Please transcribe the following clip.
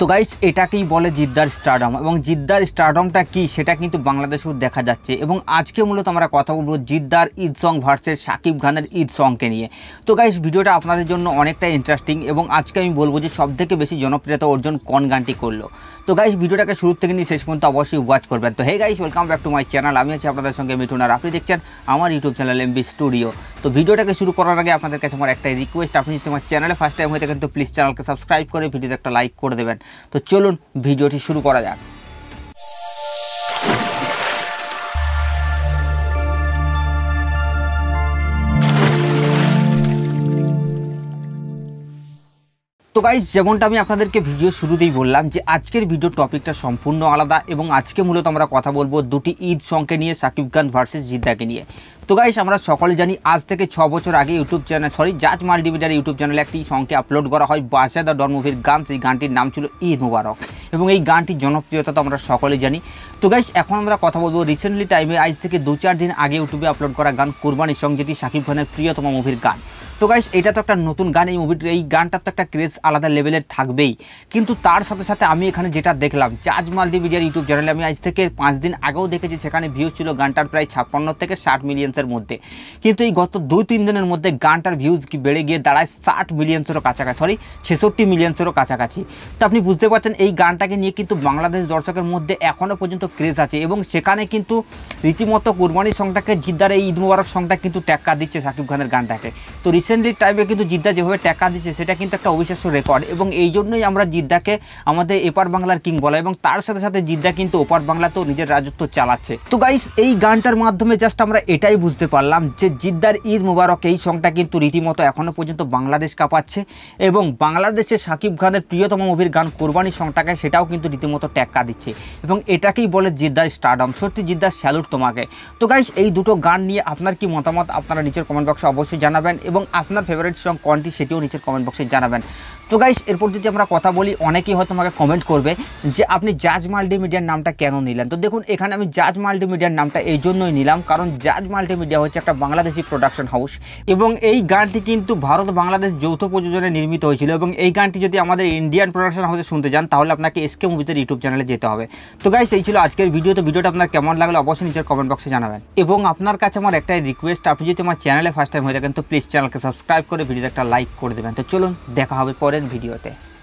তো গাইস এটাকেই বলে জিদ্দার স্টারডম এবং জিদ্দার স্টারডমটা কি সেটা কিন্তু বাংলাদেশেও দেখা যাচ্ছে এবং আজকে মূলত আমরা কথা বলবো জিদ্দার ঈদ সং ভার্সেস শাকিব খানের ঈদ সংকে নিয়ে তো গাইস ভিডিওটা আপনাদের জন্য অনেকটা ইন্টারেস্টিং এবং আজকে আমি বলবো যে সব থেকে বেশি জনপ্রিয়তা অর্জন কোন গানটি করলো তো গাইস ভিডিওটাকে শুরু থেকে নিয়ে শেষ পর্যন্ত অবশ্যই ওয়াচ করবেন তো hey guys welcome back to my channel আমি আছি আপনাদের সঙ্গে মিঠুন আর আপনি দেখছেন আমার ইউটিউব চ্যানেল এমবি স্টুডিও তো ভিডিওটাকে শুরু করার আগে আপনাদের কাছে আমার একটা রিকোয়েস্ট আপনি তোমার চ্যানেলে ফার্স্ট টাইম হয়ে থাকেন তো প্লিজ চ্যানেলকে সাবস্ক্রাইব করে ভিডিওতে একটা লাইক করে দেবেন তো চলুন ভিডিওটি শুরু করা যাক তো গাইজ যেমনটা আমি আপনাদেরকে ভিডিও শুরুতেই বললাম যে আজকের ভিডিও টপিকটা সম্পূর্ণ আলাদা এবং আজকে মূলত আমরা কথা বলবো দুটি ঈদ সংকে নিয়ে সাকিব খান ভার্সেস জিদ্দাকে নিয়ে তো গাইস আমরা সকলে জানি আজ থেকে ছ বছর আগে ইউটিউব চ্যানেল সরি জাজ মাল্টিমিডিয়ার ইউটিউব চ্যানেলে একটি সংকে আপলোড করা হয় বাসা দ্য ডন মুভির গান সেই গানটির নাম ছিল ঈদ মুবারক এবং এই গানটির জনপ্রিয়তা তো আমরা সকলেই জানি তো গাইস এখন আমরা কথা বলবো রিসেন্টলি টাইমে আজ থেকে দু চার দিন আগে ইউটিউবে আপলোড করা গান কুরবানির সঙ্গে যেটি সাকিব খানের প্রিয়তম মুভির গান তো গাইস এটা তো একটা নতুন গান এই মুভিটির এই গানটার তো একটা ক্রেজ আলাদা লেভেলের থাকবেই কিন্তু তার সাথে সাথে আমি এখানে যেটা দেখলাম চার্জ মিডিয়ার ইউটিউব চ্যানেলে আমি আজ থেকে পাঁচ দিন আগেও দেখেছি সেখানে ভিউজ ছিল গানটার প্রায় ছাপ্পান্ন থেকে ষাট মিলিয়ন্সের মধ্যে কিন্তু এই গত দুই তিন দিনের মধ্যে গানটার ভিউজ কি বেড়ে গিয়ে দাঁড়ায় ষাট মিলিয়ন্সেরও কাছাকাছি সরি ছেষট্টি মিলিয়ন্সেরও কাছাকাছি তো আপনি বুঝতে পারছেন এই গানটাকে নিয়ে কিন্তু বাংলাদেশ দর্শকের মধ্যে এখনও পর্যন্ত ক্রেজ আছে এবং সেখানে কিন্তু রীতিমতো কুরবানি সংটাকে জিদ্দার এই ঈদ মুবারক সংটা কিন্তু ট্যাক্কা দিচ্ছে সাকিব খানের গানটাকে তো রিসেন্টলি টাইমে কিন্তু জিদ্দা যেভাবে ট্যাকা দিচ্ছে সেটা কিন্তু একটা অবিশ্বাস্য রেকর্ড এবং এই জন্যই আমরা জিদ্দাকে আমাদের এপার বাংলার কিং বলা এবং তার সাথে সাথে জিদ্দা কিন্তু ওপার বাংলাতেও নিজের রাজত্ব চালাচ্ছে তো গাইস এই গানটার মাধ্যমে জাস্ট আমরা এটাই বুঝতে পারলাম যে জিদ্দার ঈদ মুবারক এই সংটা কিন্তু রীতিমতো এখনও পর্যন্ত বাংলাদেশ কাঁপাচ্ছে এবং বাংলাদেশের সাকিব খানের প্রিয়তম মুভির গান কোরবানি সংটাকে সেটাও কিন্তু রীতিমতো ট্যাক্কা দিচ্ছে এবং এটাকেই বলে জিদ্দার স্টারডম সত্যি জিদ্দার স্যালুট তোমাকে তো গাইস এই দুটো গান নিয়ে আপনার কি মতামত আপনারা নিচের কমেন্ট বক্সে অবশ্যই জানাবেন এবং আপনার ফেভারিট সং কোনটি সেটিও নিচের কমেন্ট বক্সে জানাবেন তো গাইস এরপর যদি আমরা কথা বলি অনেকেই হয়তো আমাকে কমেন্ট করবে যে আপনি জাজ মাল্টিমিডিয়ার নামটা কেন নিলেন তো দেখুন এখানে আমি জাজ মাল্টিমিডিয়ার নামটা এই জন্যই নিলাম কারণ জাজ মাল্টিমিডিয়া হচ্ছে একটা বাংলাদেশি প্রোডাকশন হাউস এবং এই গানটি কিন্তু ভারত বাংলাদেশ যৌথ প্রযোজনে নির্মিত হয়েছিল এবং এই গানটি যদি আমাদের ইন্ডিয়ান প্রোডাকশন হাউসে শুনতে যান তাহলে আপনাকে এসকে মুভিজের ইউটিউব চ্যানেলে যেতে হবে তো গাইস এই ছিল আজকের ভিডিও তো ভিডিওটা আপনার কেমন লাগলো অবশ্যই নিজের কমেন্ট বক্সে জানাবেন এবং আপনার কাছে আমার একটাই রিকোয়েস্ট আপনি যদি আমার চ্যানেলে ফার্স্ট টাইম হয়ে থাকেন তো প্লিজ চ্যানেলকে সাবস্ক্রাইব করে ভিডিওতে একটা লাইক করে দেবেন তো চলুন দেখা হবে পরে फॉरेन